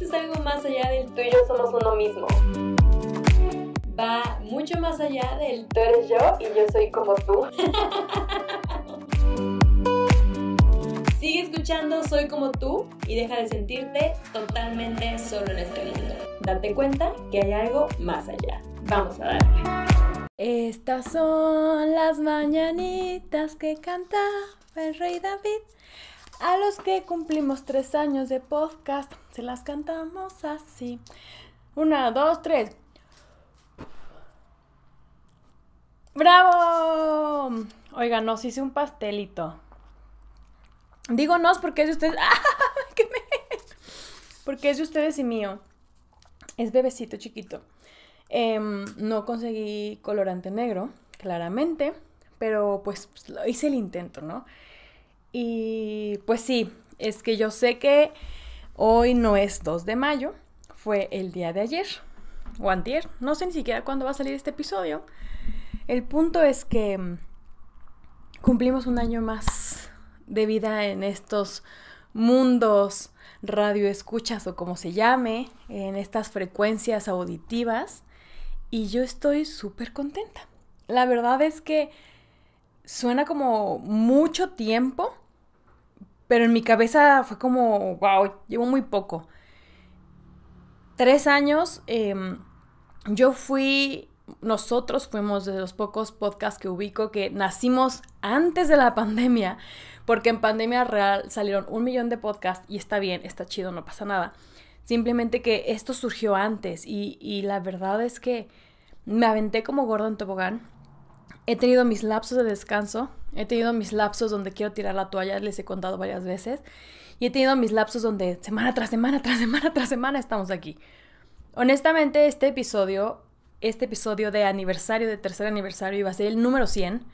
esto es algo más allá del tú y yo somos uno mismo. Va mucho más allá del tú eres yo y yo soy como tú. Sigue escuchando Soy como tú y deja de sentirte totalmente solo en este mundo. Date cuenta que hay algo más allá. Vamos a darle. Estas son las mañanitas que canta el rey David a los que cumplimos tres años de podcast, se las cantamos así. Una, dos, tres. ¡Bravo! Oigan, nos hice un pastelito. Digo por porque es de ustedes. ¡Ah! Porque es de ustedes y mío. Es bebecito chiquito. Em, no conseguí colorante negro, claramente. Pero pues, pues hice el intento, ¿no? Y pues sí, es que yo sé que hoy no es 2 de mayo, fue el día de ayer o antier, no sé ni siquiera cuándo va a salir este episodio. El punto es que mm, cumplimos un año más de vida en estos mundos radioescuchas o como se llame, en estas frecuencias auditivas y yo estoy súper contenta. La verdad es que suena como mucho tiempo, pero en mi cabeza fue como, wow, llevo muy poco. Tres años, em, yo fui, nosotros fuimos de los pocos podcasts que ubico que nacimos antes de la pandemia, porque en pandemia real salieron un millón de podcasts y está bien, está chido, no pasa nada. Simplemente que esto surgió antes y, y la verdad es que me aventé como gordo en tobogán He tenido mis lapsos de descanso, he tenido mis lapsos donde quiero tirar la toalla, les he contado varias veces, y he tenido mis lapsos donde semana tras semana, tras semana, tras semana estamos aquí. Honestamente, este episodio, este episodio de aniversario, de tercer aniversario, iba a ser el número 100.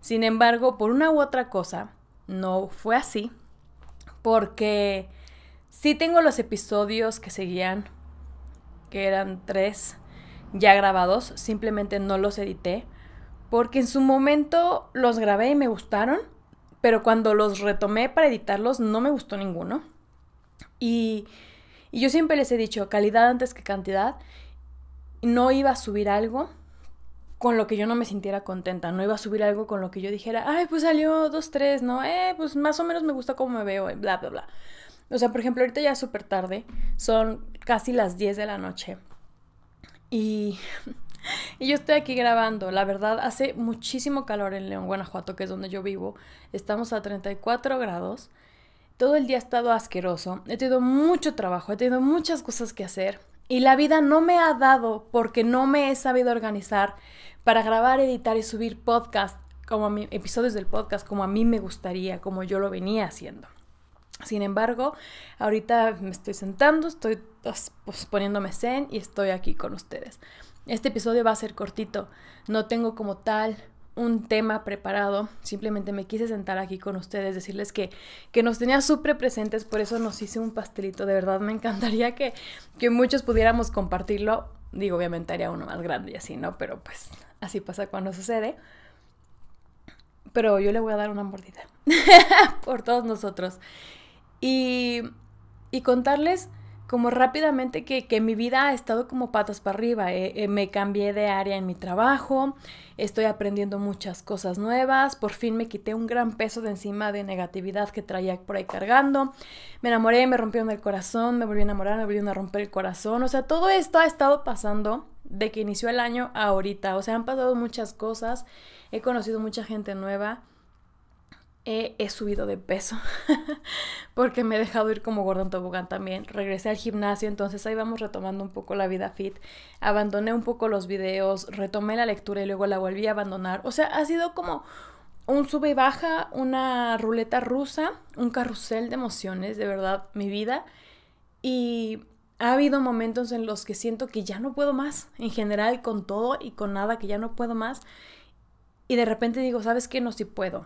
Sin embargo, por una u otra cosa, no fue así, porque sí tengo los episodios que seguían, que eran tres ya grabados, simplemente no los edité porque en su momento los grabé y me gustaron, pero cuando los retomé para editarlos no me gustó ninguno. Y, y yo siempre les he dicho, calidad antes que cantidad, no iba a subir algo con lo que yo no me sintiera contenta, no iba a subir algo con lo que yo dijera, ay, pues salió dos, tres, ¿no? Eh, pues más o menos me gusta cómo me veo, bla, bla, bla. O sea, por ejemplo, ahorita ya es súper tarde, son casi las 10 de la noche. Y y yo estoy aquí grabando. La verdad, hace muchísimo calor en León, Guanajuato, que es donde yo vivo. Estamos a 34 grados. Todo el día ha estado asqueroso. He tenido mucho trabajo, he tenido muchas cosas que hacer. Y la vida no me ha dado porque no me he sabido organizar para grabar, editar y subir podcast, como episodios del podcast, como a mí me gustaría, como yo lo venía haciendo. Sin embargo, ahorita me estoy sentando, estoy pues, poniéndome zen y estoy aquí con ustedes. Este episodio va a ser cortito, no tengo como tal un tema preparado, simplemente me quise sentar aquí con ustedes, decirles que, nos tenía súper presentes, por eso nos hice un pastelito, de verdad me encantaría que, que muchos pudiéramos compartirlo, digo, obviamente haría uno más grande y así, ¿no? Pero pues así pasa cuando sucede. Pero yo le voy a dar una mordida por todos nosotros. Y, y contarles como rápidamente que, mi vida ha estado como patas para arriba. Eh, eh, me cambié de área en mi trabajo, estoy aprendiendo muchas cosas nuevas, por fin me quité un gran peso de encima de negatividad que traía por ahí cargando, me enamoré, me rompieron el corazón, me volví a enamorar, me volvieron a romper el corazón, o sea, todo esto ha estado pasando de que inició el año a ahorita, o sea, han pasado muchas cosas, he conocido mucha gente nueva he subido de peso porque me he dejado ir como Gordon en tobogán también. Regresé al gimnasio, entonces ahí vamos retomando un poco la vida fit. Abandoné un poco los videos, retomé la lectura y luego la volví a abandonar. O sea, ha sido como un sube y baja, una ruleta rusa, un carrusel de emociones, de verdad, mi vida. Y ha habido momentos en los que siento que ya no puedo más, en general, con todo y con nada, que ya no puedo más. Y de repente digo, ¿sabes qué? No, sí puedo.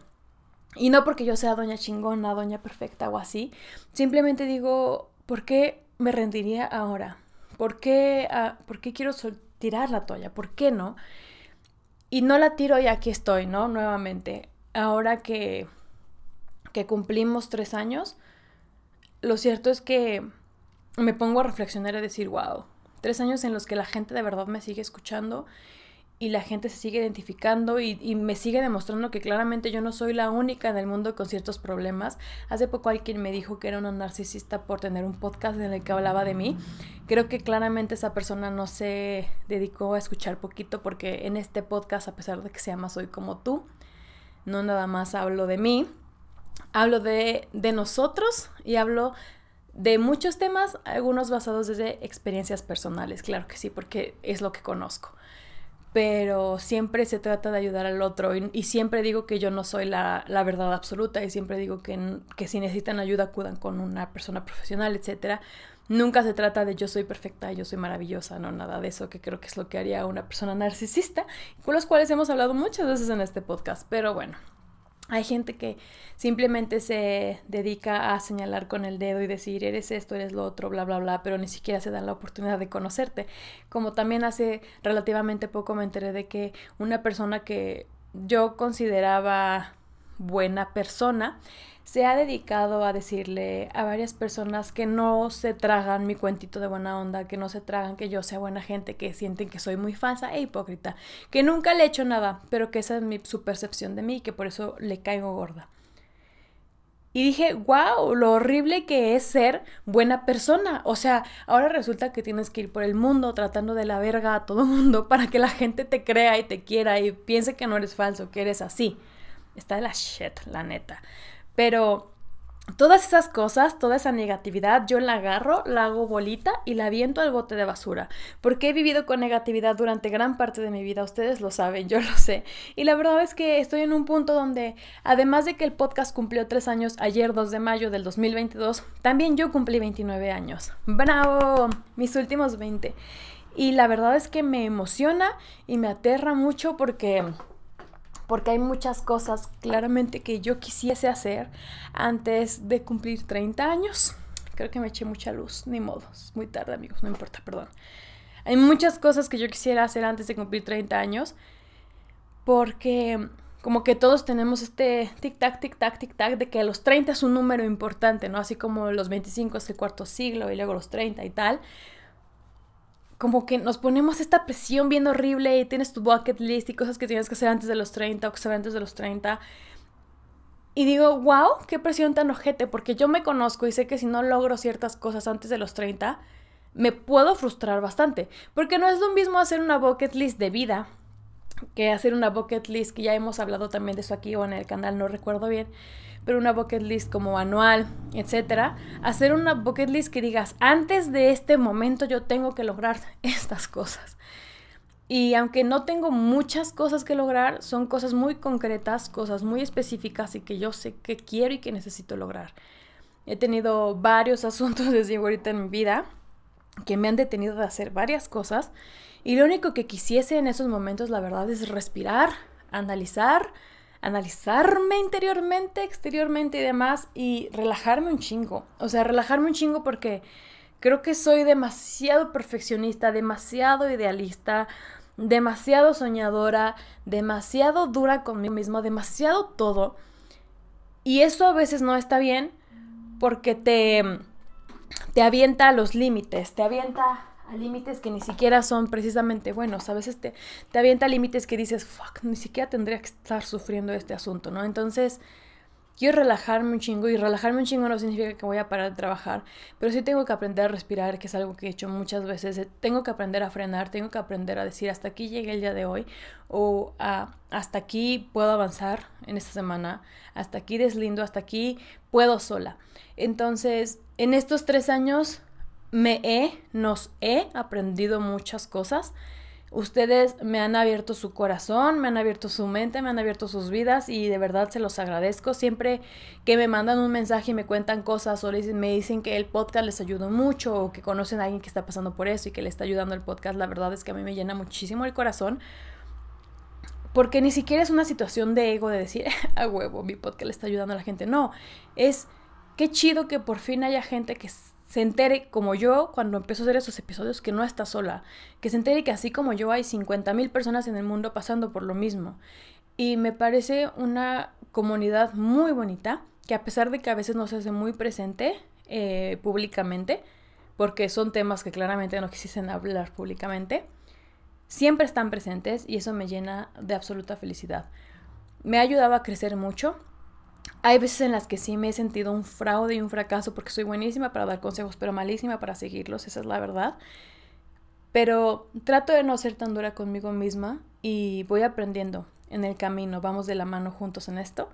Y no porque yo sea doña chingona, doña perfecta o así. Simplemente digo, ¿por qué me rendiría ahora? ¿Por qué, ah, ¿por qué quiero tirar la toalla? ¿Por qué no? Y no la tiro y aquí estoy, ¿no? Nuevamente. Ahora que, que cumplimos tres años, lo cierto es que me pongo a reflexionar y a decir, wow, tres años en los que la gente de verdad me sigue escuchando y la gente se sigue identificando y, me sigue demostrando que claramente yo no soy la única en el mundo con ciertos problemas. Hace poco alguien me dijo que era una narcisista por tener un podcast en el que hablaba de mí. Creo que claramente esa persona no se dedicó a escuchar poquito porque en este podcast, a pesar de que se llama Soy como tú, no nada más hablo de mí, hablo de, de nosotros y hablo de muchos temas, algunos basados desde experiencias personales, claro que sí, porque es lo que conozco pero siempre se trata de ayudar al otro y, siempre digo que yo no soy la, verdad absoluta y siempre digo que, que, si necesitan ayuda acudan con una persona profesional, etc. Nunca se trata de yo soy perfecta, yo soy maravillosa, no, nada de eso, que creo que es lo que haría una persona narcisista, con los cuales hemos hablado muchas veces en este podcast, pero bueno, hay gente que simplemente se dedica a señalar con el dedo y decir, eres esto, eres lo otro, bla, bla, bla, pero ni siquiera se dan la oportunidad de conocerte. Como también hace relativamente poco me enteré de que una persona que yo consideraba buena persona, se ha dedicado a decirle a varias personas que no se tragan mi cuentito de buena onda, que no se tragan que yo sea buena gente, que sienten que soy muy falsa e hipócrita, que nunca le he hecho nada, pero que esa es mi, su percepción de mí y que por eso le caigo gorda. Y dije, wow, lo horrible que es ser buena persona. O sea, ahora resulta que tienes que ir por el mundo tratando de la verga a todo mundo para que la gente te crea y te quiera y piense que no eres falso, que eres así está de la shit, la neta. Pero todas esas cosas, toda esa negatividad, yo la agarro, la hago bolita y la aviento al bote de basura. Porque he vivido con negatividad durante gran parte de mi vida, ustedes lo saben, yo lo sé. Y la verdad es que estoy en un punto donde, además de que el podcast cumplió tres años ayer, 2 de mayo del 2022, también yo cumplí 29 años. ¡Bravo! Mis últimos 20. Y la verdad es que me emociona y me aterra mucho porque porque hay muchas cosas claramente que yo quisiese hacer antes de cumplir 30 años. Creo que me eché mucha luz, ni modo, es muy tarde amigos, no importa, perdón. Hay muchas cosas que yo quisiera hacer antes de cumplir 30 años porque como que todos tenemos este tic-tac, tic-tac, tic-tac de que los 30 es un número importante, ¿no? Así como los 25 es el cuarto siglo y luego los 30 y tal como que nos ponemos esta presión bien horrible y tienes tu bucket list y cosas que tienes que hacer antes de los 30 o que antes de los 30. Y digo, wow, qué presión tan ojete, porque yo me conozco y sé que si no logro ciertas cosas antes de los 30, me puedo frustrar bastante, porque no es lo mismo hacer una bucket list de vida que hacer una bucket list, que ya hemos hablado también de eso aquí o en el canal, no recuerdo bien, pero una bucket list como anual, etcétera, hacer una bucket list que digas, antes de este momento yo tengo que lograr estas cosas. Y aunque no tengo muchas cosas que lograr, son cosas muy concretas, cosas muy específicas y que yo sé que quiero y que necesito lograr. He tenido varios asuntos desde ahorita en mi vida que me han detenido de hacer varias cosas y lo único que quisiese en esos momentos, la verdad, es respirar, analizar, analizarme interiormente, exteriormente y demás, y relajarme un chingo. O sea, relajarme un chingo porque creo que soy demasiado perfeccionista, demasiado idealista, demasiado soñadora, demasiado dura conmigo misma, demasiado todo. Y eso a veces no está bien porque te, te avienta a los límites, te avienta límites que ni siquiera son precisamente buenos. A veces te, avienta límites que dices, fuck, ni siquiera tendría que estar sufriendo este asunto, ¿no? Entonces, quiero relajarme un chingo y relajarme un chingo no significa que voy a parar de trabajar, pero sí tengo que aprender a respirar, que es algo que he hecho muchas veces. Eh, tengo que aprender a frenar, tengo que aprender a decir hasta aquí llegué el día de hoy o hasta aquí puedo avanzar en esta semana, hasta aquí deslindo, hasta aquí puedo sola. Entonces, en estos tres años me he, nos he aprendido muchas cosas. Ustedes me han abierto su corazón, me han abierto su mente, me han abierto sus vidas y de verdad se los agradezco. Siempre que me mandan un mensaje y me cuentan cosas o me dicen que el podcast les ayudó mucho o que conocen a alguien que está pasando por eso y que le está ayudando el podcast, la verdad es que a mí me llena muchísimo el corazón. Porque ni siquiera es una situación de ego de decir, a huevo, mi podcast le está ayudando a la gente. No, es qué chido que por fin haya gente que se entere como yo cuando empiezo a hacer esos episodios que no está sola, que se entere que así como yo hay 50.000 personas en el mundo pasando por lo mismo. Y me parece una comunidad muy bonita, que a pesar de que a veces no se hace muy presente eh, públicamente, porque son temas que claramente no quisiesen hablar públicamente, siempre están presentes y eso me llena de absoluta felicidad. Me ha ayudado a crecer mucho, hay veces en las que sí me he sentido un fraude y un fracaso porque soy buenísima para dar consejos, pero malísima para seguirlos, esa es la verdad. Pero trato de no ser tan dura conmigo misma y voy aprendiendo en el camino, vamos de la mano juntos en esto.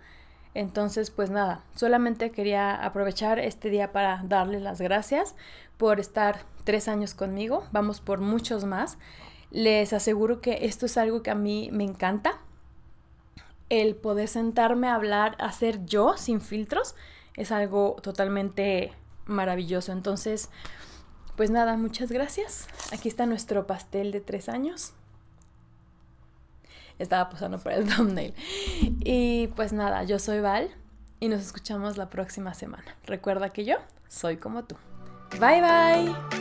Entonces, pues nada, solamente quería aprovechar este día para darle las gracias por estar tres años conmigo, vamos por muchos más. Les aseguro que esto es algo que a mí me encanta, el poder sentarme a hablar, a ser yo sin filtros, es algo totalmente maravilloso. Entonces, pues nada, muchas gracias. Aquí está nuestro pastel de tres años. Estaba posando por el thumbnail. Y pues nada, yo soy Val y nos escuchamos la próxima semana. Recuerda que yo soy como tú. Bye bye.